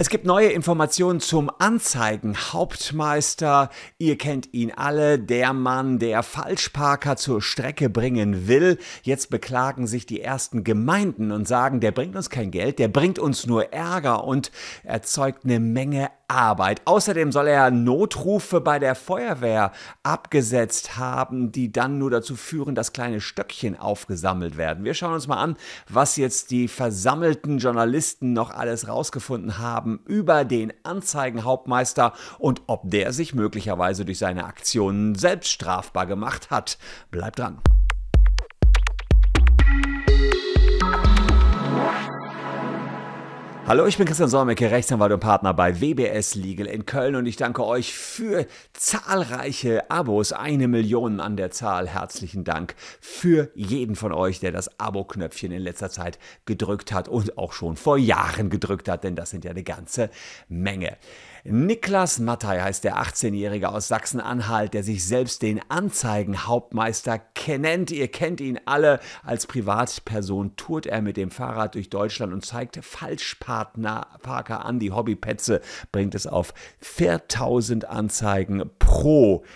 Es gibt neue Informationen zum Anzeigenhauptmeister. Ihr kennt ihn alle, der Mann, der Falschparker zur Strecke bringen will. Jetzt beklagen sich die ersten Gemeinden und sagen, der bringt uns kein Geld, der bringt uns nur Ärger und erzeugt eine Menge Arbeit. Außerdem soll er Notrufe bei der Feuerwehr abgesetzt haben, die dann nur dazu führen, dass kleine Stöckchen aufgesammelt werden. Wir schauen uns mal an, was jetzt die versammelten Journalisten noch alles rausgefunden haben haben über den Anzeigenhauptmeister und ob der sich möglicherweise durch seine Aktionen selbst strafbar gemacht hat. Bleibt dran. Hallo, ich bin Christian Solmecke, Rechtsanwalt und Partner bei WBS Legal in Köln und ich danke euch für zahlreiche Abos, eine Million an der Zahl. Herzlichen Dank für jeden von euch, der das Abo-Knöpfchen in letzter Zeit gedrückt hat und auch schon vor Jahren gedrückt hat, denn das sind ja eine ganze Menge. Niklas Mattei heißt der 18-Jährige aus Sachsen-Anhalt, der sich selbst den Anzeigenhauptmeister kennt. Ihr kennt ihn alle. Als Privatperson tourt er mit dem Fahrrad durch Deutschland und zeigt Falschparker an. Die Hobbypätze bringt es auf 4000 Anzeigen pro Jahr.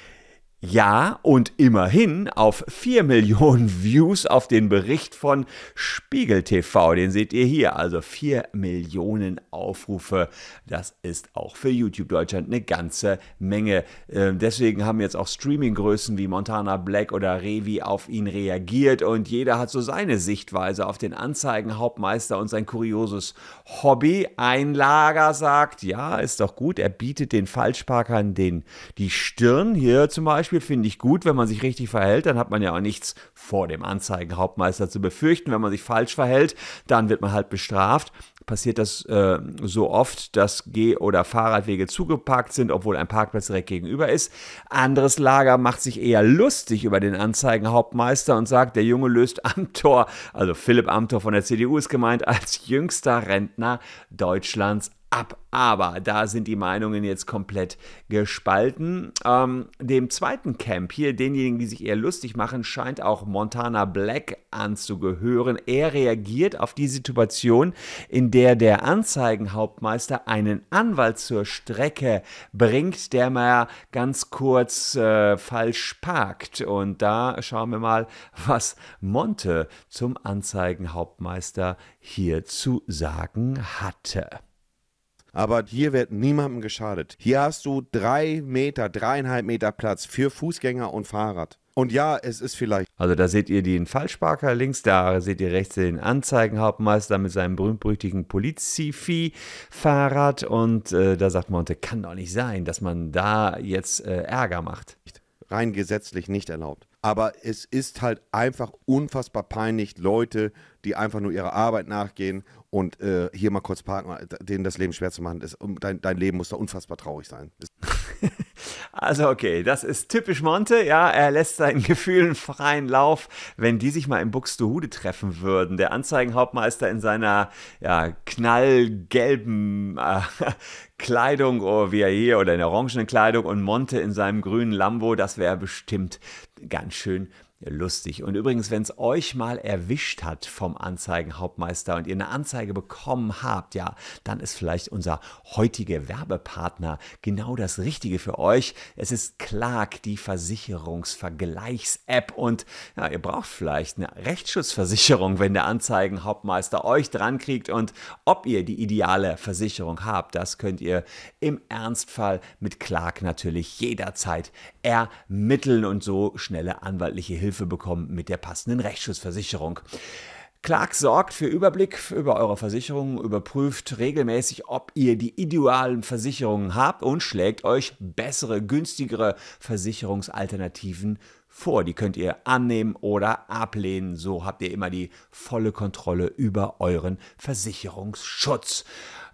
Ja, und immerhin auf 4 Millionen Views auf den Bericht von Spiegel TV. Den seht ihr hier. Also 4 Millionen Aufrufe. Das ist auch für YouTube Deutschland eine ganze Menge. Ähm, deswegen haben jetzt auch Streaminggrößen wie Montana Black oder Revi auf ihn reagiert und jeder hat so seine Sichtweise auf den Anzeigenhauptmeister und sein kurioses Hobby. Ein Lager sagt, ja, ist doch gut. Er bietet den Falschparkern den, die Stirn hier zum Beispiel Beispiel finde ich gut, wenn man sich richtig verhält, dann hat man ja auch nichts vor dem Anzeigenhauptmeister zu befürchten. Wenn man sich falsch verhält, dann wird man halt bestraft. Passiert das äh, so oft, dass Geh- oder Fahrradwege zugeparkt sind, obwohl ein Parkplatz direkt gegenüber ist. Anderes Lager macht sich eher lustig über den Anzeigenhauptmeister und sagt, der Junge löst Amtor, also Philipp Amtor von der CDU ist gemeint, als jüngster Rentner Deutschlands ab. Aber da sind die Meinungen jetzt komplett gespalten. Ähm, dem zweiten Camp hier, denjenigen, die sich eher lustig machen, scheint auch Montana Black anzugehören. Er reagiert auf die Situation, in der der Anzeigenhauptmeister einen Anwalt zur Strecke bringt, der mal ganz kurz äh, falsch parkt. Und da schauen wir mal, was Monte zum Anzeigenhauptmeister hier zu sagen hatte. Aber hier wird niemandem geschadet. Hier hast du drei Meter, dreieinhalb Meter Platz für Fußgänger und Fahrrad. Und ja, es ist vielleicht. Also da seht ihr den Fallsparker links, da seht ihr rechts den Anzeigenhauptmeister mit seinem berühmt-berüchtigten Polizifi-Fahrrad. Und äh, da sagt Monte, kann doch nicht sein, dass man da jetzt äh, Ärger macht. Rein gesetzlich nicht erlaubt. Aber es ist halt einfach unfassbar peinlich, Leute, die einfach nur ihrer Arbeit nachgehen und äh, hier mal kurz parken, denen das Leben schwer zu machen ist. Dein, dein Leben muss da unfassbar traurig sein. Also okay, das ist typisch Monte. Ja, er lässt seinen Gefühlen freien Lauf. Wenn die sich mal im Buxtehude treffen würden, der Anzeigenhauptmeister in seiner ja, knallgelben äh, Kleidung, oh, wie er hier, oder in der orangenen Kleidung und Monte in seinem grünen Lambo, das wäre bestimmt ganz schön lustig. Und übrigens, wenn es euch mal erwischt hat vom Anzeigenhauptmeister und ihr eine Anzeige bekommen habt, ja, dann ist vielleicht unser heutiger Werbepartner genau das Richtige für euch. Es ist Clark, die Versicherungsvergleichs-App und ja, ihr braucht vielleicht eine Rechtsschutzversicherung, wenn der Anzeigenhauptmeister euch dran kriegt und ob ihr die ideale Versicherung habt, das könnt ihr im Ernstfall mit Clark natürlich jederzeit ermitteln und so schnelle anwaltliche Hilfe Hilfe bekommen mit der passenden Rechtsschutzversicherung. Clark sorgt für Überblick über eure Versicherungen, überprüft regelmäßig, ob ihr die idealen Versicherungen habt und schlägt euch bessere, günstigere Versicherungsalternativen vor. Die könnt ihr annehmen oder ablehnen. So habt ihr immer die volle Kontrolle über euren Versicherungsschutz.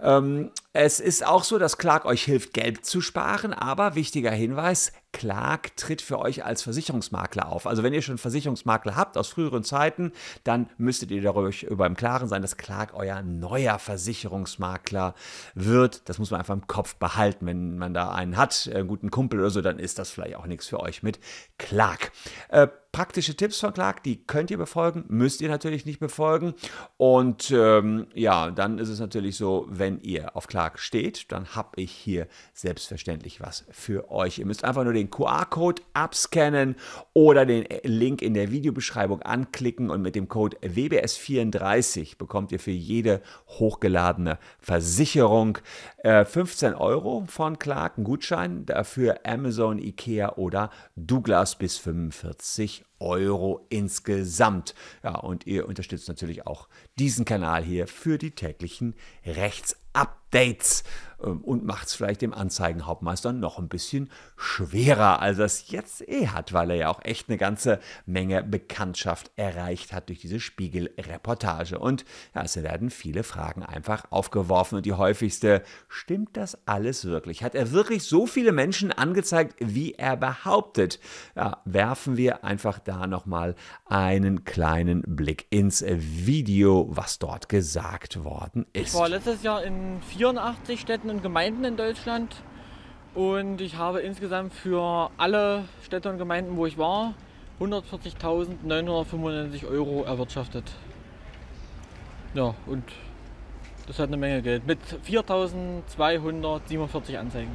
Ähm, es ist auch so, dass Clark euch hilft, Geld zu sparen, aber wichtiger Hinweis, Clark tritt für euch als Versicherungsmakler auf. Also wenn ihr schon Versicherungsmakler habt aus früheren Zeiten, dann müsstet ihr darüber im Klaren sein, dass Clark euer neuer Versicherungsmakler wird. Das muss man einfach im Kopf behalten. Wenn man da einen hat, einen guten Kumpel oder so, dann ist das vielleicht auch nichts für euch mit Clark. Äh, praktische Tipps von Clark, die könnt ihr befolgen, müsst ihr natürlich nicht befolgen. Und ähm, ja, dann ist es natürlich so, wenn ihr auf Clark steht, dann habe ich hier selbstverständlich was für euch. Ihr müsst einfach nur den den QR-Code abscannen oder den Link in der Videobeschreibung anklicken und mit dem Code WBS34 bekommt ihr für jede hochgeladene Versicherung 15 äh, Euro von Clark, einen Gutschein, dafür Amazon, Ikea oder Douglas bis 45 Euro insgesamt. Ja, und ihr unterstützt natürlich auch diesen Kanal hier für die täglichen Rechtsupdates. Ähm, und macht es vielleicht dem Anzeigenhauptmeister noch ein bisschen schwerer, als er es jetzt eh hat, weil er ja auch echt eine ganze Menge Bekanntschaft erreicht hat durch diese Spiegel-Reportage. Und ja, es werden viele Fragen einfach aufgeworfen und die häufigste, stimmt das alles wirklich? Hat er wirklich so viele Menschen angezeigt, wie er behauptet? Ja, werfen wir einfach da nochmal einen kleinen Blick ins Video, was dort gesagt worden ist. Ich war letztes Jahr in 84 Städten Städten und Gemeinden in Deutschland. Und ich habe insgesamt für alle Städte und Gemeinden, wo ich war, 140.995 Euro erwirtschaftet. Ja, und das hat eine Menge Geld. Mit 4.247 Anzeigen.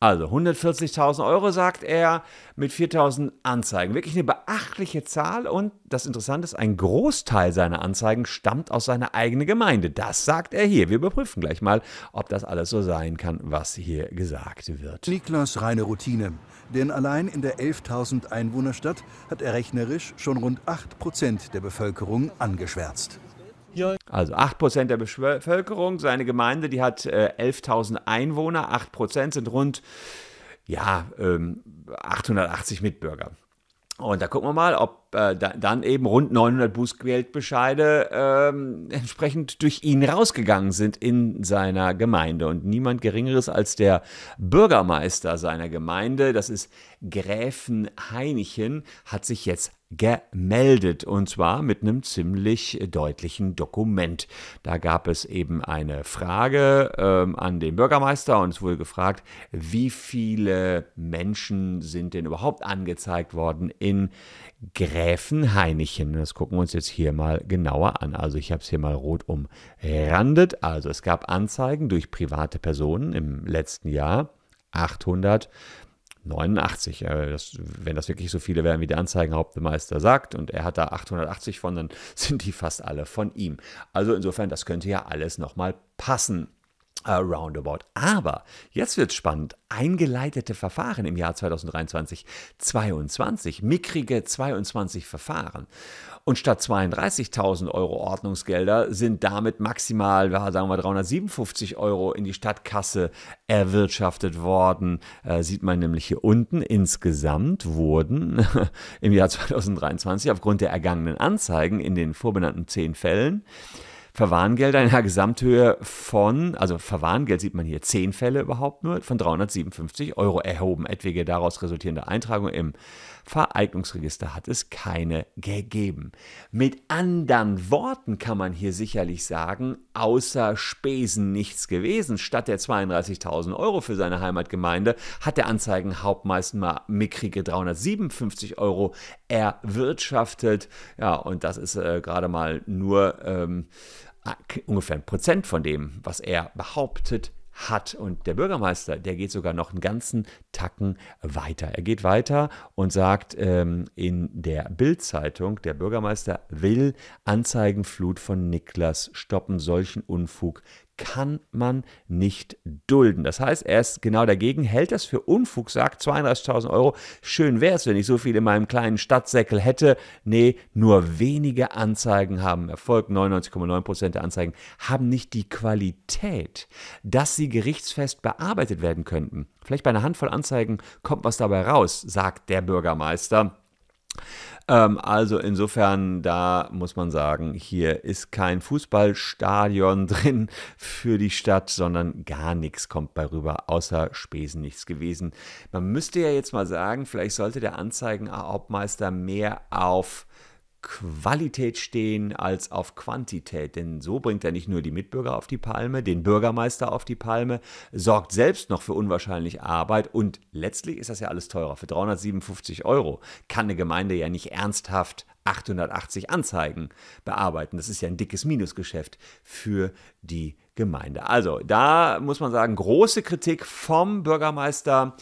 Also 140.000 Euro sagt er mit 4.000 Anzeigen. Wirklich eine beachtliche Zahl und das Interessante ist, ein Großteil seiner Anzeigen stammt aus seiner eigenen Gemeinde. Das sagt er hier. Wir überprüfen gleich mal, ob das alles so sein kann, was hier gesagt wird. Niklas reine Routine. Denn allein in der 11.000 Einwohnerstadt hat er rechnerisch schon rund 8 der Bevölkerung angeschwärzt. Also 8% der Bevölkerung, seine Gemeinde, die hat äh, 11.000 Einwohner, 8% sind rund ja, ähm, 880 Mitbürger. Und da gucken wir mal, ob äh, da, dann eben rund 900 Bußgeldbescheide ähm, entsprechend durch ihn rausgegangen sind in seiner Gemeinde. Und niemand Geringeres als der Bürgermeister seiner Gemeinde, das ist Gräfen Heinichen, hat sich jetzt gemeldet und zwar mit einem ziemlich deutlichen Dokument. Da gab es eben eine Frage ähm, an den Bürgermeister und es wurde gefragt, wie viele Menschen sind denn überhaupt angezeigt worden in Gräfenhainichen. Das gucken wir uns jetzt hier mal genauer an. Also ich habe es hier mal rot umrandet. Also es gab Anzeigen durch private Personen im letzten Jahr 800 89. Das, wenn das wirklich so viele wären, wie der Anzeigenhauptmeister sagt, und er hat da 880 von, dann sind die fast alle von ihm. Also insofern, das könnte ja alles nochmal passen roundabout. Aber jetzt wird spannend. Eingeleitete Verfahren im Jahr 2023. 22, mickrige 22 Verfahren. Und statt 32.000 Euro Ordnungsgelder sind damit maximal, sagen wir, 357 Euro in die Stadtkasse erwirtschaftet worden. Äh, sieht man nämlich hier unten. Insgesamt wurden im Jahr 2023 aufgrund der ergangenen Anzeigen in den vorbenannten zehn Fällen Verwarngelder in einer Gesamthöhe von, also Verwarngeld sieht man hier, zehn Fälle überhaupt nur, von 357 Euro erhoben. Etwaige daraus resultierende Eintragung im Vereignungsregister hat es keine gegeben. Mit anderen Worten kann man hier sicherlich sagen, außer Spesen nichts gewesen. Statt der 32.000 Euro für seine Heimatgemeinde hat der Anzeigenhauptmeister mal mickrige 357 Euro erwirtschaftet. Ja, und das ist äh, gerade mal nur... Ähm, Ah, ungefähr ein Prozent von dem, was er behauptet hat. Und der Bürgermeister, der geht sogar noch einen ganzen Tacken weiter. Er geht weiter und sagt ähm, in der Bild-Zeitung, der Bürgermeister will Anzeigenflut von Niklas stoppen. Solchen Unfug kann man nicht dulden. Das heißt, er ist genau dagegen, hält das für Unfug, sagt 32.000 Euro, schön wäre es, wenn ich so viel in meinem kleinen Stadtsäckel hätte. Nee, nur wenige Anzeigen haben Erfolg. 99,9% der Anzeigen haben nicht die Qualität, dass sie gerichtsfest bearbeitet werden könnten. Vielleicht bei einer Handvoll Anzeigen kommt was dabei raus, sagt der Bürgermeister. Ähm, also insofern, da muss man sagen, hier ist kein Fußballstadion drin für die Stadt, sondern gar nichts kommt bei rüber, außer Spesen nichts gewesen. Man müsste ja jetzt mal sagen, vielleicht sollte der Anzeigenhauptmeister mehr auf Qualität stehen als auf Quantität. Denn so bringt er nicht nur die Mitbürger auf die Palme, den Bürgermeister auf die Palme, sorgt selbst noch für unwahrscheinlich Arbeit und letztlich ist das ja alles teurer. Für 357 Euro kann eine Gemeinde ja nicht ernsthaft 880 Anzeigen bearbeiten. Das ist ja ein dickes Minusgeschäft für die Gemeinde. Also da muss man sagen, große Kritik vom Bürgermeister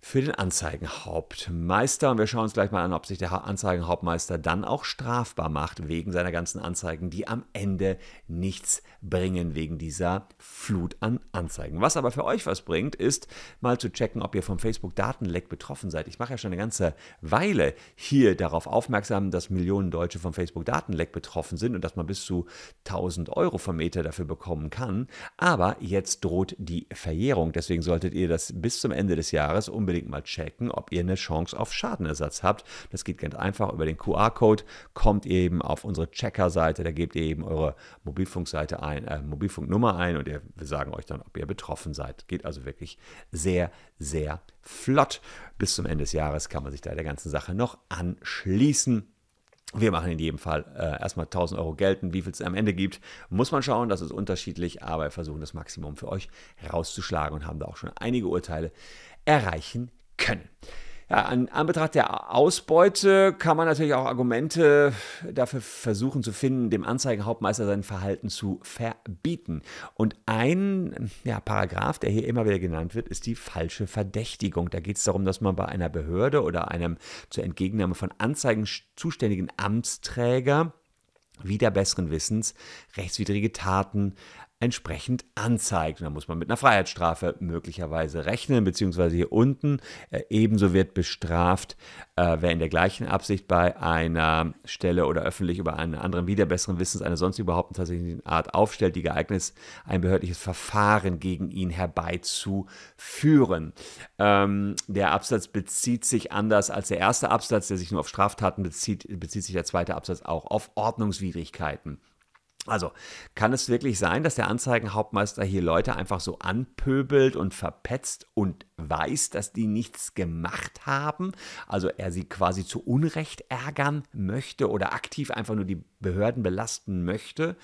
für den Anzeigenhauptmeister. Und wir schauen uns gleich mal an, ob sich der Anzeigenhauptmeister dann auch strafbar macht wegen seiner ganzen Anzeigen, die am Ende nichts bringen wegen dieser Flut an Anzeigen. Was aber für euch was bringt, ist mal zu checken, ob ihr vom Facebook-Datenleck betroffen seid. Ich mache ja schon eine ganze Weile hier darauf aufmerksam, dass Millionen Deutsche vom Facebook-Datenleck betroffen sind und dass man bis zu 1000 Euro vom Meter dafür bekommen kann. Aber jetzt droht die Verjährung. Deswegen solltet ihr das bis zum Ende des Jahres um unbedingt mal checken, ob ihr eine Chance auf Schadenersatz habt. Das geht ganz einfach über den QR-Code, kommt eben auf unsere Checker-Seite, da gebt ihr eben eure Mobilfunkseite ein, äh, Mobilfunknummer ein und wir sagen euch dann, ob ihr betroffen seid. Geht also wirklich sehr, sehr flott. Bis zum Ende des Jahres kann man sich da der ganzen Sache noch anschließen. Wir machen in jedem Fall äh, erstmal 1000 Euro gelten. Wie viel es am Ende gibt, muss man schauen. Das ist unterschiedlich, aber wir versuchen das Maximum für euch rauszuschlagen und haben da auch schon einige Urteile erreichen können. Ja, an Anbetracht der Ausbeute kann man natürlich auch Argumente dafür versuchen zu finden, dem Anzeigenhauptmeister sein Verhalten zu verbieten. Und ein ja, Paragraph, der hier immer wieder genannt wird, ist die falsche Verdächtigung. Da geht es darum, dass man bei einer Behörde oder einem zur Entgegennahme von Anzeigen zuständigen Amtsträger wieder besseren Wissens rechtswidrige Taten entsprechend anzeigt. Und da muss man mit einer Freiheitsstrafe möglicherweise rechnen, beziehungsweise hier unten äh, ebenso wird bestraft, äh, wer in der gleichen Absicht bei einer Stelle oder öffentlich über einen anderen wieder besseren Wissens eine sonst überhaupt tatsächlichen Art aufstellt, die geeignet ist, ein behördliches Verfahren gegen ihn herbeizuführen. Ähm, der Absatz bezieht sich anders als der erste Absatz, der sich nur auf Straftaten bezieht, bezieht sich der zweite Absatz auch auf Ordnungswidrigkeiten. Also kann es wirklich sein, dass der Anzeigenhauptmeister hier Leute einfach so anpöbelt und verpetzt und weiß, dass die nichts gemacht haben, also er sie quasi zu Unrecht ärgern möchte oder aktiv einfach nur die Behörden belasten möchte,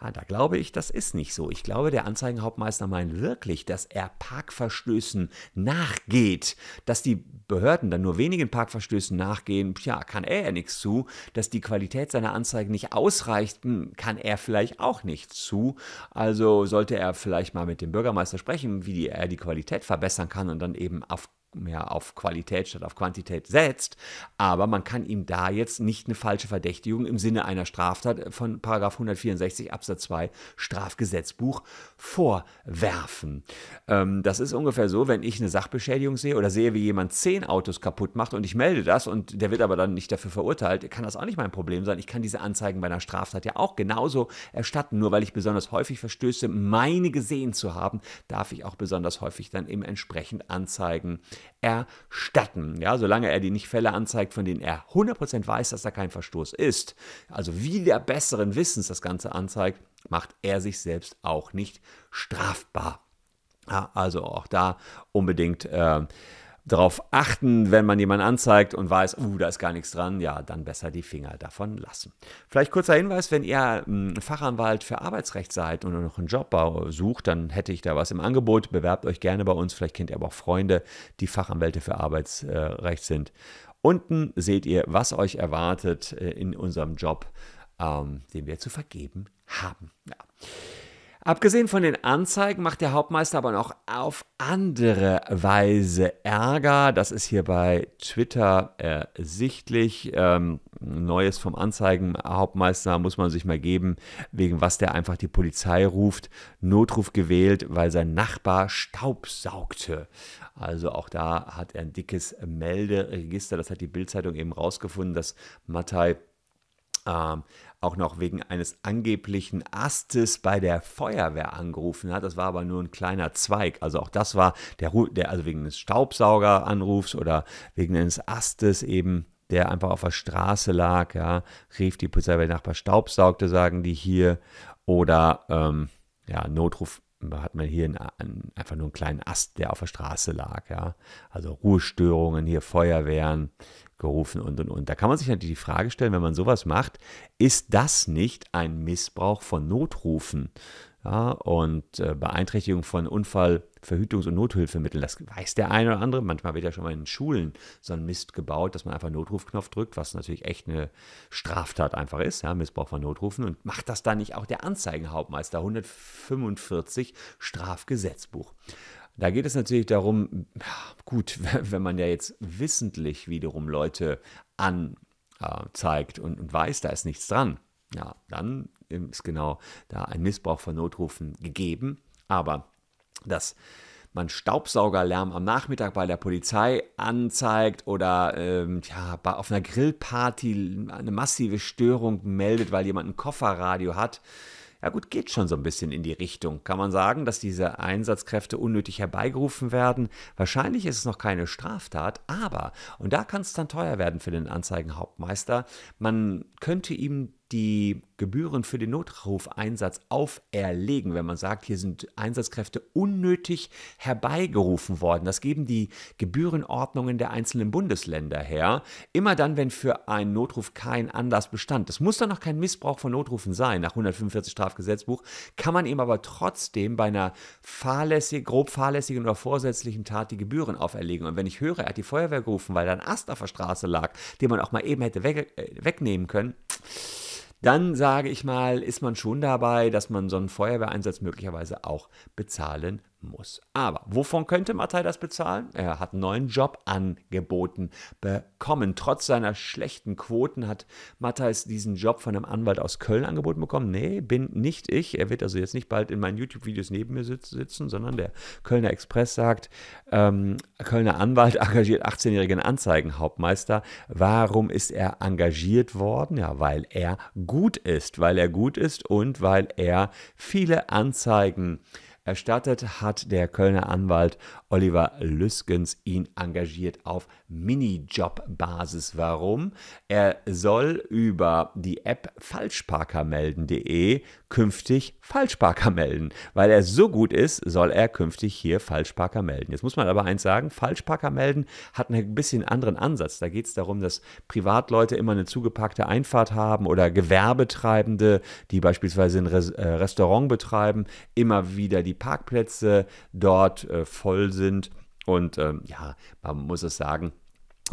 ja, da glaube ich, das ist nicht so. Ich glaube, der Anzeigenhauptmeister meint wirklich, dass er Parkverstößen nachgeht, dass die Behörden dann nur wenigen Parkverstößen nachgehen, ja, kann er ja nichts zu, dass die Qualität seiner Anzeigen nicht ausreicht, hm, kann er vielleicht auch nichts zu. Also sollte er vielleicht mal mit dem Bürgermeister sprechen, wie er die Qualität verbessern kann und sondern eben auf mehr auf Qualität statt auf Quantität setzt, aber man kann ihm da jetzt nicht eine falsche Verdächtigung im Sinne einer Straftat von 164 Absatz 2 Strafgesetzbuch vorwerfen. Ähm, das ist ungefähr so, wenn ich eine Sachbeschädigung sehe oder sehe, wie jemand zehn Autos kaputt macht und ich melde das und der wird aber dann nicht dafür verurteilt, kann das auch nicht mein Problem sein. Ich kann diese Anzeigen bei einer Straftat ja auch genauso erstatten, nur weil ich besonders häufig Verstöße meine gesehen zu haben, darf ich auch besonders häufig dann eben entsprechend anzeigen, erstatten. Ja, solange er die nicht Fälle anzeigt, von denen er 100% weiß, dass da kein Verstoß ist, also wie der besseren Wissens das Ganze anzeigt, macht er sich selbst auch nicht strafbar. Ja, also auch da unbedingt äh, darauf achten, wenn man jemanden anzeigt und weiß, uh, da ist gar nichts dran, ja, dann besser die Finger davon lassen. Vielleicht kurzer Hinweis, wenn ihr hm, Fachanwalt für Arbeitsrecht seid und noch einen Job sucht, dann hätte ich da was im Angebot. Bewerbt euch gerne bei uns. Vielleicht kennt ihr aber auch Freunde, die Fachanwälte für Arbeitsrecht sind. Unten seht ihr, was euch erwartet äh, in unserem Job, ähm, den wir zu vergeben haben. Ja. Abgesehen von den Anzeigen macht der Hauptmeister aber noch auf andere Weise Ärger. Das ist hier bei Twitter ersichtlich. Ähm, Neues vom Anzeigenhauptmeister muss man sich mal geben, wegen was der einfach die Polizei ruft. Notruf gewählt, weil sein Nachbar staubsaugte. Also auch da hat er ein dickes Melderegister. Das hat die Bildzeitung eben rausgefunden, dass Mattei ähm, auch noch wegen eines angeblichen Astes bei der Feuerwehr angerufen hat. Das war aber nur ein kleiner Zweig. Also auch das war der, der also wegen des Staubsaugeranrufs oder wegen eines Astes eben der einfach auf der Straße lag, ja, rief die Polizei, weil Nachbar staubsaugte, sagen die hier, oder ähm, ja, Notruf hat man hier einen, einfach nur einen kleinen Ast, der auf der Straße lag. Ja? Also Ruhestörungen, hier Feuerwehren gerufen und und und. Da kann man sich natürlich die Frage stellen, wenn man sowas macht, ist das nicht ein Missbrauch von Notrufen? Ja, und äh, Beeinträchtigung von Unfall, Verhütungs- und Nothilfemitteln, das weiß der eine oder andere. Manchmal wird ja schon mal in Schulen so ein Mist gebaut, dass man einfach Notrufknopf drückt, was natürlich echt eine Straftat einfach ist, ja, Missbrauch von Notrufen. Und macht das dann nicht auch der Anzeigenhauptmeister 145 Strafgesetzbuch? Da geht es natürlich darum, gut, wenn man ja jetzt wissentlich wiederum Leute anzeigt äh, und, und weiß, da ist nichts dran, ja, dann ist genau da ein Missbrauch von Notrufen gegeben. Aber dass man Staubsaugerlärm am Nachmittag bei der Polizei anzeigt oder ähm, ja, auf einer Grillparty eine massive Störung meldet, weil jemand ein Kofferradio hat. Ja gut, geht schon so ein bisschen in die Richtung. Kann man sagen, dass diese Einsatzkräfte unnötig herbeigerufen werden? Wahrscheinlich ist es noch keine Straftat, aber, und da kann es dann teuer werden für den Anzeigenhauptmeister, man könnte ihm die Gebühren für den Notrufeinsatz auferlegen, wenn man sagt, hier sind Einsatzkräfte unnötig herbeigerufen worden. Das geben die Gebührenordnungen der einzelnen Bundesländer her. Immer dann, wenn für einen Notruf kein Anlass bestand. Es muss dann noch kein Missbrauch von Notrufen sein, nach 145 Strafgesetzbuch, kann man ihm aber trotzdem bei einer fahrlässig, grob fahrlässigen oder vorsätzlichen Tat die Gebühren auferlegen. Und wenn ich höre, er hat die Feuerwehr gerufen, weil da ein Ast auf der Straße lag, den man auch mal eben hätte weg, äh, wegnehmen können, dann sage ich mal, ist man schon dabei, dass man so einen Feuerwehreinsatz möglicherweise auch bezahlen muss. Aber wovon könnte Mattei das bezahlen? Er hat einen neuen Job angeboten bekommen. Trotz seiner schlechten Quoten hat Matthijs diesen Job von einem Anwalt aus Köln angeboten bekommen. Nee, bin nicht ich. Er wird also jetzt nicht bald in meinen YouTube-Videos neben mir sitzen, sondern der Kölner Express sagt, ähm, Kölner Anwalt engagiert 18-jährigen Anzeigenhauptmeister. Warum ist er engagiert worden? Ja, weil er gut ist, weil er gut ist und weil er viele Anzeigen äh, Erstattet hat der Kölner Anwalt Oliver Lüskens ihn engagiert auf Minijob-Basis. Warum? Er soll über die App falschparkermelden.de künftig Falschparker melden. Weil er so gut ist, soll er künftig hier Falschparker melden. Jetzt muss man aber eins sagen, Falschparker melden hat einen bisschen anderen Ansatz. Da geht es darum, dass Privatleute immer eine zugepackte Einfahrt haben oder Gewerbetreibende, die beispielsweise ein äh, Restaurant betreiben, immer wieder die Parkplätze dort äh, voll sind sind. Und ähm, ja, man muss es sagen,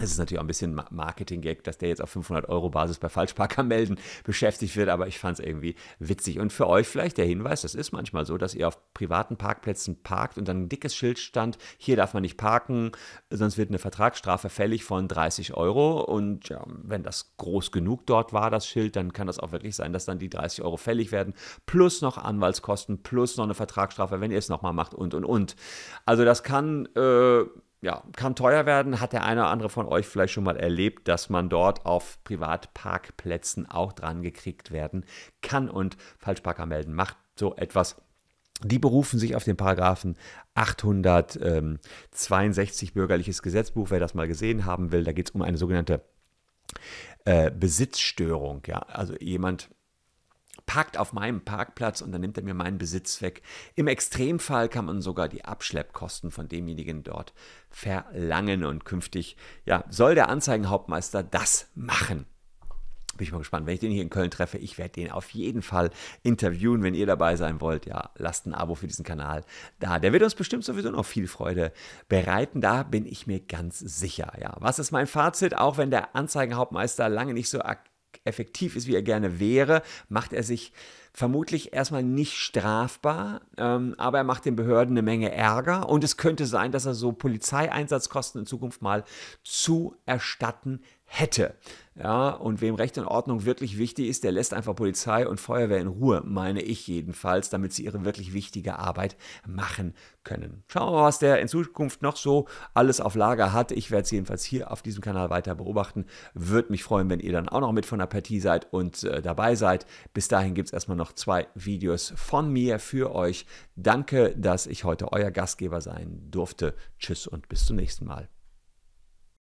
es ist natürlich auch ein bisschen Marketing-Gag, dass der jetzt auf 500-Euro-Basis bei Falschparker melden beschäftigt wird, aber ich fand es irgendwie witzig. Und für euch vielleicht der Hinweis, das ist manchmal so, dass ihr auf privaten Parkplätzen parkt und dann ein dickes Schild stand, hier darf man nicht parken, sonst wird eine Vertragsstrafe fällig von 30 Euro. Und ja, wenn das groß genug dort war, das Schild, dann kann das auch wirklich sein, dass dann die 30 Euro fällig werden, plus noch Anwaltskosten, plus noch eine Vertragsstrafe, wenn ihr es nochmal macht und, und, und. Also das kann... Äh, ja, kann teuer werden. Hat der eine oder andere von euch vielleicht schon mal erlebt, dass man dort auf Privatparkplätzen auch dran gekriegt werden kann und Falschparker melden macht so etwas. Die berufen sich auf den Paragraphen 862 Bürgerliches Gesetzbuch. Wer das mal gesehen haben will, da geht es um eine sogenannte äh, Besitzstörung. Ja? Also jemand parkt auf meinem Parkplatz und dann nimmt er mir meinen Besitz weg. Im Extremfall kann man sogar die Abschleppkosten von demjenigen dort verlangen und künftig ja, soll der Anzeigenhauptmeister das machen. Bin ich mal gespannt. Wenn ich den hier in Köln treffe, ich werde den auf jeden Fall interviewen. Wenn ihr dabei sein wollt, ja, lasst ein Abo für diesen Kanal da. Der wird uns bestimmt sowieso noch viel Freude bereiten. Da bin ich mir ganz sicher. Ja, was ist mein Fazit? Auch wenn der Anzeigenhauptmeister lange nicht so aktiv effektiv ist, wie er gerne wäre, macht er sich vermutlich erstmal nicht strafbar, ähm, aber er macht den Behörden eine Menge Ärger und es könnte sein, dass er so Polizeieinsatzkosten in Zukunft mal zu erstatten hätte. Ja, und wem Recht und Ordnung wirklich wichtig ist, der lässt einfach Polizei und Feuerwehr in Ruhe, meine ich jedenfalls, damit sie ihre wirklich wichtige Arbeit machen können. Schauen wir mal, was der in Zukunft noch so alles auf Lager hat. Ich werde es jedenfalls hier auf diesem Kanal weiter beobachten. Würde mich freuen, wenn ihr dann auch noch mit von der Partie seid und äh, dabei seid. Bis dahin gibt es erstmal noch zwei Videos von mir für euch. Danke, dass ich heute euer Gastgeber sein durfte. Tschüss und bis zum nächsten Mal.